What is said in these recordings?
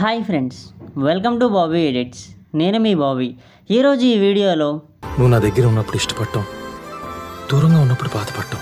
hi friends welcome to Bobby edits నేను మీ బాబీ ఈరోజు ఈ వీడియోలో నువ్వు నా దగ్గర ఉన్నప్పుడు ఇష్టపడటం దూరంగా ఉన్నప్పుడు బాధపడటం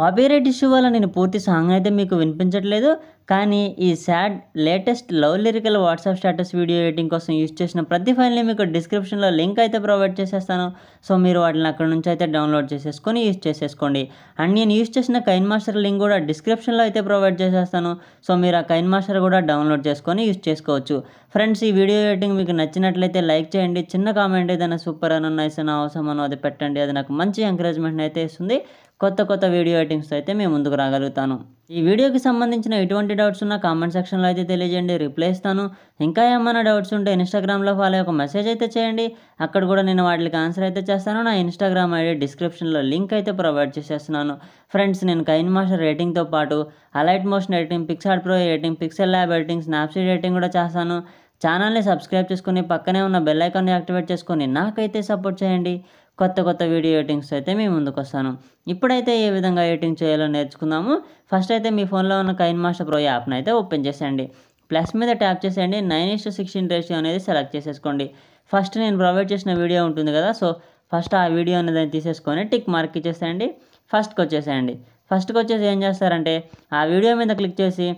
కాపీరైట్ ఇష్యూ వల్ల నేను పూర్తి సాంగ్ అయితే మీకు వినిపించట్లేదు కానీ ఈ sad latest love lyrical WhatsApp status video editing కోసం యూజ్ చేసిన ప్రతి ఫైల్ని మీకు డిస్క్రిప్షన్లో లింక్ అయితే ప్రొవైడ్ చేసేస్తాను సో మీరు వాటిని అక్కడ నుంచి అయితే డౌన్లోడ్ చేసేసుకొని యూజ్ చేసేసుకోండి అండ్ నేను యూజ్ చేసిన కైన్ మాస్టర్ లింక్ కూడా డిస్క్రిప్షన్లో అయితే ప్రొవైడ్ చేసేస్తాను సో మీరు ఆ కైన్ మాస్టర్ కూడా డౌన్లోడ్ చేసుకొని యూజ్ చేసుకోవచ్చు ఫ్రెండ్స్ ఈ వీడియో ఎడిటింగ్ మీకు నచ్చినట్లయితే లైక్ చేయండి చిన్న కామెంట్ ఏదైనా సూపర్ అని నైస్ అని అవసరం అది పెట్టండి అది నాకు మంచి ఎంకరేజ్మెంట్ అయితే ఇస్తుంది కొత్త కొత్త వీడియో ఎడిటింగ్స్ అయితే మేము ముందుకు రాగలుగుతాను ఈ వీడియోకి సంబంధించిన ఎటువంటి డౌట్స్ ఉన్నా కామెంట్ సెక్షన్లో అయితే తెలియజేయండి రిప్లై ఇస్తాను ఇంకా ఏమైనా డౌట్స్ ఉంటే ఇన్స్టాగ్రామ్లో ఫాలో ఒక మెసేజ్ అయితే చేయండి అక్కడ కూడా నేను వాటికి ఆన్సర్ అయితే చేస్తాను నా ఇన్స్టాగ్రామ్ ఐడి డిస్క్రిప్షన్లో లింక్ అయితే ప్రొవైడ్ చేసేస్తున్నాను ఫ్రెండ్స్ నేను కైన్ మాస్టర్ రేటింగ్తో పాటు Alight Motion rating PicsArt pro rating PixelLab editing Snapseed rating కూడా చేస్తాను ఛానల్ని సబ్స్క్రైబ్ చేసుకుని పక్కనే ఉన్న బెల్ ఐకాన్ని యాక్టివేట్ చేసుకుని నాకైతే సపోర్ట్ చేయండి కొత్త కొత్త వీడియో ఎడిటింగ్స్ అయితే మీ ముందుకు వస్తాను ఇప్పుడైతే ఏ విధంగా ఎడిటింగ్ చేయాలో నేర్చుకుందాము ఫస్ట్ అయితే మీ ఫోన్లో ఉన్న కైన్ మాస్టర్ ప్రో యాప్ని అయితే ఓపెన్ చేసేయండి ప్లస్ మీద ట్యాప్ చేసేయండి nine is to sixteen ratio అనేది సెలెక్ట్ చేసేసుకోండి ఫస్ట్ నేను ప్రొవైడ్ చేసిన వీడియో ఉంటుంది కదా సో ఫస్ట్ ఆ వీడియో అనేది తీసేసుకొని టిక్ మార్క్ ఇచ్చేసేయండి ఫస్ట్కి వచ్చేసేయండి ఫస్ట్కి వచ్చేసి ఏం చేస్తారంటే ఆ వీడియో మీద క్లిక్ చేసి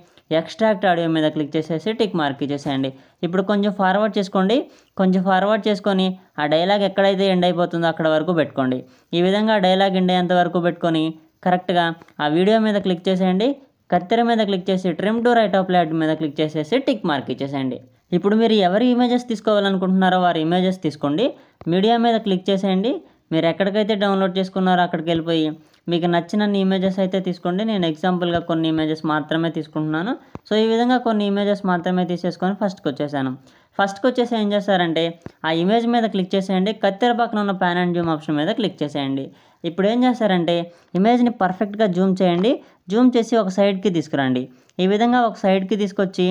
ఎక్స్ట్రాక్ట్ ఆడియో మీద క్లిక్ చేసేసి టిక్ మార్క్ ఇచ్చేసేయండి ఇప్పుడు కొంచెం ఫార్వర్డ్ చేసుకోండి కొంచెం ఫార్వర్డ్ చేసుకొని ఆ డైలాగ్ ఎక్కడైతే ఎండ్ అయిపోతుందో అక్కడ వరకు పెట్టుకోండి ఈ విధంగా డైలాగ్ ఎండ్ అయ్యేంత వరకు పెట్టుకొని కరెక్ట్గా ఆ వీడియో మీద క్లిక్ చేసేయండి కత్తెర మీద క్లిక్ చేసి trim to right of light మీద క్లిక్ చేసేసి టిక్ మార్క్ ఇచ్చేసేయండి ఇప్పుడు మీరు ఎవరి ఇమేజెస్ తీసుకోవాలనుకుంటున్నారో వారి ఇమేజెస్ తీసుకోండి మీడియా మీద క్లిక్ చేసేయండి మీరు ఎక్కడికైతే డౌన్లోడ్ చేసుకున్నారో అక్కడికి వెళ్ళిపోయి మీకు నచ్చినన్ని ఇమేజెస్ అయితే తీసుకోండి నేను ఎగ్జాంపుల్గా కొన్ని ఇమేజెస్ మాత్రమే తీసుకుంటున్నాను సో ఈ విధంగా కొన్ని ఇమేజెస్ మాత్రమే తీసేసుకొని ఫస్ట్కి వచ్చేసాను ఫస్ట్కి వచ్చేసి ఏం చేస్తారంటే ఆ ఇమేజ్ మీద క్లిక్ చేసేయండి కత్తెర పక్కన ఉన్న ప్యాన్ అండ్ జూమ్ ఆప్షన్ మీద క్లిక్ చేసేయండి ఇప్పుడు ఏం చేస్తారంటే ఇమేజ్ని పర్ఫెక్ట్గా జూమ్ చేయండి జూమ్ చేసి ఒక సైడ్కి తీసుకురండి ఈ విధంగా ఒక సైడ్కి తీసుకొచ్చి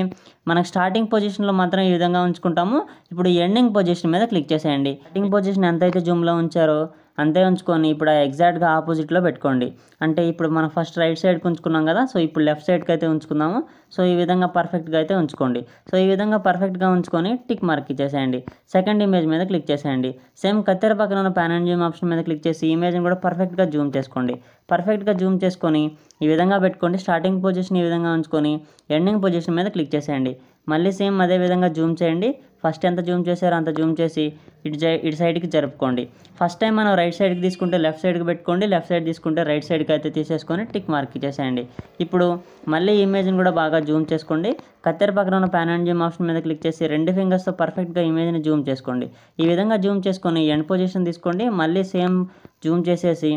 మనకు స్టార్టింగ్ పొజిషన్లో మాత్రం ఈ విధంగా ఉంచుకుంటాము ఇప్పుడు ఎండింగ్ పొజిషన్ మీద క్లిక్ చేసేయండి ఎండింగ్ పొజిషన్ ఎంతైతే జూమ్లో ఉంచారో అంతే ఉంచుకొని ఇప్పుడు ఎగ్జాక్ట్గా ఆపోజిట్లో పెట్టుకోండి అంటే ఇప్పుడు మనం ఫస్ట్ రైట్ సైడ్కి ఉంచుకున్నాం కదా సో ఇప్పుడు లెఫ్ట్ సైడ్కి అయితే ఉంచుకుందాము సో ఈ విధంగా పర్ఫెక్ట్గా అయితే ఉంచుకోండి సో ఈ విధంగా పర్ఫెక్ట్గా ఉంచుకొని టిక్ మార్క్ ఇచ్చేసేయండి సెకండ్ ఇమేజ్ మీద క్లిక్ చేసేయండి సేమ్ కత్తెర పక్కన ఉన్న ప్యాన్ అండ్ జూమ్ ఆప్షన్ మీద క్లిక్ చేసి ఇమేజ్ని కూడా పర్ఫెక్ట్గా జూమ్ చేసుకోండి పర్ఫెక్ట్గా జూమ్ చేసుకొని ఈ విధంగా పెట్టుకోండి స్టార్టింగ్ పొజిషన్ ఈ విధంగా ఉంచుకొని ఎండింగ్ పొజిషన్ మీద క్లిక్ చేసేయండి మళ్ళీ సేమ్ అదే విధంగా జూమ్ చేయండి ఫస్ట్ ఎంత జూమ్ చేశారో అంత జూమ్ చేసి ఇటు ఇటు సైడ్కి జరుపుకోండి ఫస్ట్ టైం మనం రైట్ సైడ్కి తీసుకుంటే లెఫ్ట్ సైడ్కి పెట్టుకోండి లెఫ్ట్ సైడ్ తీసుకుంటే రైట్ సైడ్కి అయితే తీసేసుకొని టిక్ మార్క్ చేసేయండి ఇప్పుడు మళ్ళీ ఇమేజ్ని కూడా బాగా జూమ్ చేసుకోండి కత్తెర పక్కన ఉన్న ప్యాన్ అండ్ జూమ్ ఆప్షన్ మీద క్లిక్ చేసి రెండు ఫింగర్స్తో పర్ఫెక్ట్గా ఇమేజ్ని జూమ్ చేసుకోండి ఈ విధంగా జూమ్ చేసుకొని ఎండ్ పొజిషన్ తీసుకోండి మళ్ళీ సేమ్ జూమ్ చేసేసి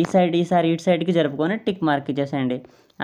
ఈ సైడ్ ఈసారి ఇటు సైడ్కి జరుపుకొని టిక్ మార్క్ చేసేయండి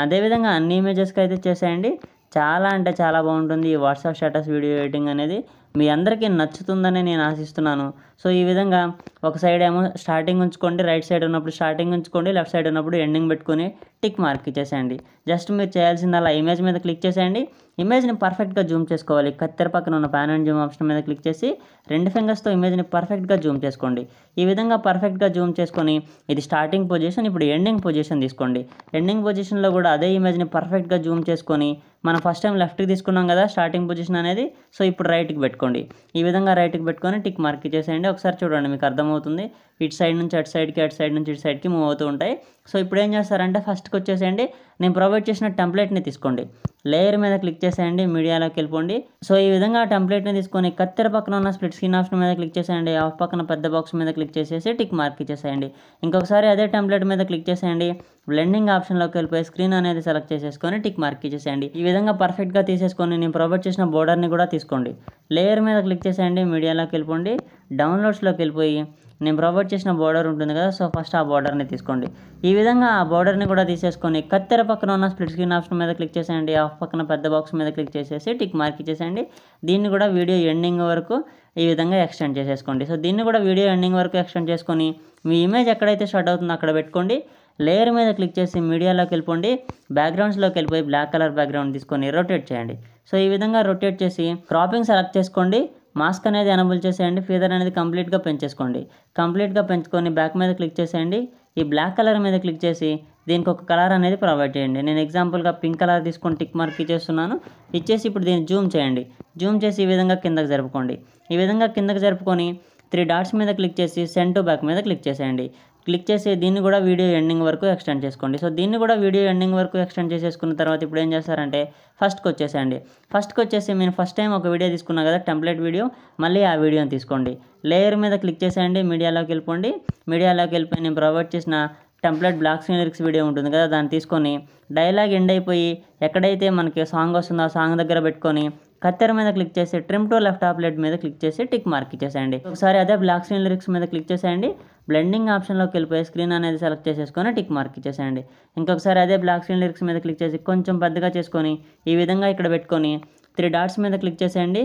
అదేవిధంగా అన్ని ఇమేజెస్కి అయితే చేసేయండి చాలా అంటే చాలా బాగుంటుంది ఈ వాట్సాప్ స్టేటస్ వీడియో ఎడిటింగ్ అనేది మీ అందరికీ నచ్చుతుందని నేను ఆశిస్తున్నాను సో ఈ విధంగా ఒక సైడ్ ఏమో స్టార్టింగ్ ఉంచుకోండి రైట్ సైడ్ ఉన్నప్పుడు స్టార్టింగ్ ఉంచుకోండి లెఫ్ట్ సైడ్ ఉన్నప్పుడు ఎండింగ్ పెట్టుకొని టిక్ మార్క్ ఇచ్చేసేయండి జస్ట్ మీరు చేయాల్సింది అలా ఇమేజ్ మీద క్లిక్ చేసేయండి ఇమేజ్ని పర్ఫెక్ట్గా జూమ్ చేసుకోవాలి కత్తెర పక్కన ఉన్న ప్యాన్ అండ్ జూమ్ ఆప్షన్ మీద క్లిక్ చేసి రెండు ఫింగర్స్తో ఇమేజ్ని పర్ఫెక్ట్గా జూమ్ చేసుకోండి ఈ విధంగా పర్ఫెక్ట్గా జూమ్ చేసుకొని ఇది స్టార్టింగ్ పొజిషన్ ఇప్పుడు ఎండింగ్ పొజిషన్ తీసుకోండి ఎండింగ్ పొజిషన్లో కూడా అదే ఇమేజ్ని పర్ఫెక్ట్గా జూమ్ చేసుకొని మనం ఫస్ట్ టైం లెఫ్ట్కి తీసుకున్నాం కదా స్టార్టింగ్ పొజిషన్ అనేది సో ఇప్పుడు రైట్కి పెట్టుకోండి పెట్టుకోండి ఈ విధంగా రైట్కి పెట్టుకొని టిక్ మార్క్ చేసేయండి ఒకసారి చూడండి మీకు అర్థమవుతుంది ఇటు సైడ్ నుంచి అటు సైడ్కి అటు సైడ్ నుంచి ఇటు సైడ్కి మూవ్ అవుతూ ఉంటాయి సో ఇప్పుడు ఏం చేస్తారంటే ఫస్ట్కి వచ్చేసేయండి నేను ప్రొవైడ్ చేసిన టెంప్లెట్ని తీసుకోండి లేయర్ మీద క్లిక్ చేసేయండి మీడియాలోకి వెళ్ళిపోండి సో ఈ విధంగా టెంప్లెట్ని తీసుకొని కత్తెర పక్కన ఉన్న స్ప్లిట్ స్క్రీన్ ఆప్షన్ మీద క్లిక్ చేసేయండి ఆఫ్ పక్కన పెద్ద బాక్స్ మీద క్లిక్ చేసేసి టిక్ మార్క్ ఇచ్చేసేయండి ఇంకొకసారి అదే టెంప్లెట్ మీద క్లిక్ చేసేయండి బ్లెండింగ్ ఆప్షన్లోకి వెళ్ళిపోయి స్క్రీన్ అనేది సెలెక్ట్ చేసేసుకొని టిక్ మార్క్ ఇచ్చేసేయండి ఈ విధంగా పర్ఫెక్ట్గా తీసేసుకొని నేను ప్రొవైడ్ చేసిన బోర్డర్ని కూడా తీసుకోండి లేయర్ మీద క్లిక్ చేసేయండి మీడియాలోకి వెళ్ళిపోండి డౌన్లోడ్స్లోకి వెళ్ళిపోయి నేను ప్రొవైడ్ చేసిన బోర్డర్ ఉంటుంది కదా సో ఫస్ట్ ఆ బోర్డర్ని తీసుకోండి ఈ విధంగా ఆ బోర్డర్ని కూడా తీసేసుకొని కత్తెర పక్కన ఉన్న స్ప్లిట్ స్క్రీన్ ఆప్షన్ మీద క్లిక్ చేసేయండి ఆఫ్ పక్కన పెద్ద బాక్స్ మీద క్లిక్ చేసేసి టిక్ మార్క్ ఇచ్చేసేయండి దీన్ని కూడా వీడియో ఎండింగ్ వరకు ఈ విధంగా ఎక్స్టెండ్ చేసేసుకోండి సో దీన్ని కూడా వీడియో ఎండింగ్ వరకు ఎక్స్టెండ్ చేసుకొని మీ ఇమేజ్ ఎక్కడైతే స్టార్ట్ అవుతుందో అక్కడ పెట్టుకోండి లేయర్ మీద క్లిక్ చేసి మీడియాలోకి వెళ్ళిపోండి బ్యాక్గ్రౌండ్స్లోకి వెళ్ళిపోయి బ్లాక్ కలర్ బ్యాక్గ్రౌండ్ తీసుకొని రొటేట్ చేయండి సో ఈ విధంగా రొటేట్ చేసి క్రాపింగ్ సెలెక్ట్ చేసుకోండి మాస్క్ అనేది ఎనబుల్ చేసేయండి ఫీదర్ అనేది కంప్లీట్గా పెంచేసుకోండి కంప్లీట్గా పెంచుకొని బ్యాక్ మీద క్లిక్ చేసేయండి ఈ బ్లాక్ కలర్ మీద క్లిక్ చేసి దీనికి ఒక కలర్ అనేది ప్రొవైడ్ చేయండి నేను ఎగ్జాంపుల్గా పింక్ కలర్ తీసుకొని టిక్ మార్క్ ఇచ్చేస్తున్నాను ఇచ్చేసి ఇప్పుడు దీన్ని జూమ్ చేయండి జూమ్ చేసి ఈ విధంగా కిందకు జరుపుకోండి ఈ విధంగా కిందకు జరుపుకొని త్రీ డాట్స్ మీద క్లిక్ చేసి సెంటు బ్యాక్ మీద క్లిక్ చేసేయండి క్లిక్ చేసి దీన్ని కూడా వీడియో ఎండింగ్ వరకు ఎక్స్టెండ్ చేసుకోండి సో దీన్ని కూడా వీడియో ఎండింగ్ వరకు ఎక్స్టెండ్ చేసేసుకున్న తర్వాత ఇప్పుడు ఏం చేస్తారంటే ఫస్ట్కి వచ్చేసేయండి ఫస్ట్కి వచ్చేసి మేము ఫస్ట్ టైం ఒక వీడియో తీసుకున్నా కదా టెంప్లెట్ వీడియో మళ్ళీ ఆ వీడియోని తీసుకోండి లేయర్ మీద క్లిక్ చేసేయండి మీడియాలోకి వెళ్ళిపోండి మీడియాలోకి వెళ్ళిపోయి నేను ప్రొవైడ్ చేసిన టెంప్లెట్ బ్లాక్ లిరిక్స్ వీడియో ఉంటుంది కదా దాన్ని తీసుకొని డైలాగ్ ఎండ్ అయిపోయి ఎక్కడైతే మనకి సాంగ్ వస్తుందో ఆ సాంగ్ దగ్గర పెట్టుకొని కత్తెర మీద క్లిక్ చేసి ట్రిమ్ టు లెఫ్ట్ ఆప్లెట్ మీద క్లిక్ చేసి టిక్ మార్క్ ఇచ్చేసేయండి ఒకసారి అదే బ్లాక్ స్క్రీన్ లిరిక్స్ మీద క్లిక్ చేసేయండి బ్లెండింగ్ ఆప్షన్లోకి వెళ్ళిపోయి స్క్రీన్ అనేది సెలెక్ట్ చేసేసుకొని టిక్ మార్క్ ఇచ్చేసేయండి ఇంకొకసారి అదే బ్లాక్ స్క్రీన్ లిరిక్స్ మీద క్లిక్ చేసి కొంచెం పెద్దగా చేసుకొని ఈ విధంగా ఇక్కడ పెట్టుకొని త్రీ డాట్స్ మీద క్లిక్ చేసేయండి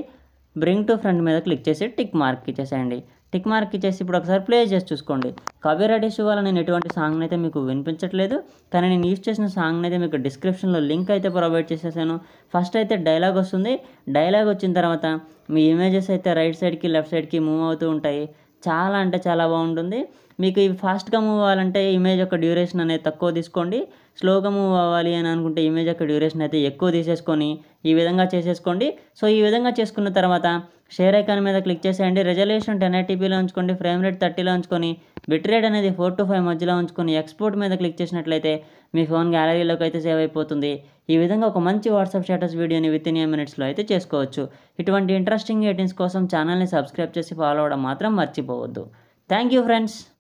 బ్రింగ్ టు ఫ్రంట్ మీద క్లిక్ చేసి టిక్ మార్క్ ఇచ్చేసేయండి టిక్ మార్క్ ఇచ్చేసి ఇప్పుడు ఒకసారి ప్లే చేసి చూసుకోండి కవి ఇష్యూ వల్ల నేను ఎటువంటి సాంగ్ని అయితే మీకు వినిపించట్లేదు కానీ నేను యూజ్ చేసిన సాంగ్ని అయితే మీకు డిస్క్రిప్షన్లో లింక్ అయితే ప్రొవైడ్ చేసేసాను ఫస్ట్ అయితే డైలాగ్ వస్తుంది డైలాగ్ వచ్చిన తర్వాత మీ ఇమేజెస్ అయితే రైట్ సైడ్కి లెఫ్ట్ సైడ్కి మూవ్ అవుతూ ఉంటాయి చాలా అంటే చాలా బాగుంటుంది మీకు ఇవి ఫాస్ట్గా మూవ్ అవ్వాలంటే ఇమేజ్ యొక్క డ్యూరేషన్ అనేది తక్కువ తీసుకోండి స్లోగా మూవ్ అవ్వాలి అని అనుకుంటే ఇమేజ్ యొక్క డ్యూరేషన్ అయితే ఎక్కువ తీసేసుకొని ఈ విధంగా చేసేసుకోండి సో ఈ విధంగా చేసుకున్న తర్వాత షేర్ ఐకాన్ మీద క్లిక్ చేసేయండి రెజల్యూషన్ టెన్ ఐటీపీలో ఉంచుకోండి ఫ్రేమ్ రేట్ థర్టీలో ఉంచుకొని బిట్ రేట్ అనేది ఫోర్ టు ఫైవ్ మధ్యలో ఉంచుకొని ఎక్స్పోర్ట్ మీద క్లిక్ చేసినట్లయితే మీ ఫోన్ గ్యాలరీలోకి అయితే సేవ్ అయిపోతుంది ఈ విధంగా ఒక మంచి వాట్సాప్ స్టేటస్ వీడియోని విత్ ఇన్ ఏ మినిట్స్లో అయితే చేసుకోవచ్చు ఇటువంటి ఇంట్రెస్టింగ్ ఎయిటీన్స్ కోసం ఛానల్ని సబ్స్క్రైబ్ చేసి ఫాలో అవ్వడం మాత్రం మర్చిపోవద్దు థ్యాంక్ యూ ఫ్రెండ్స్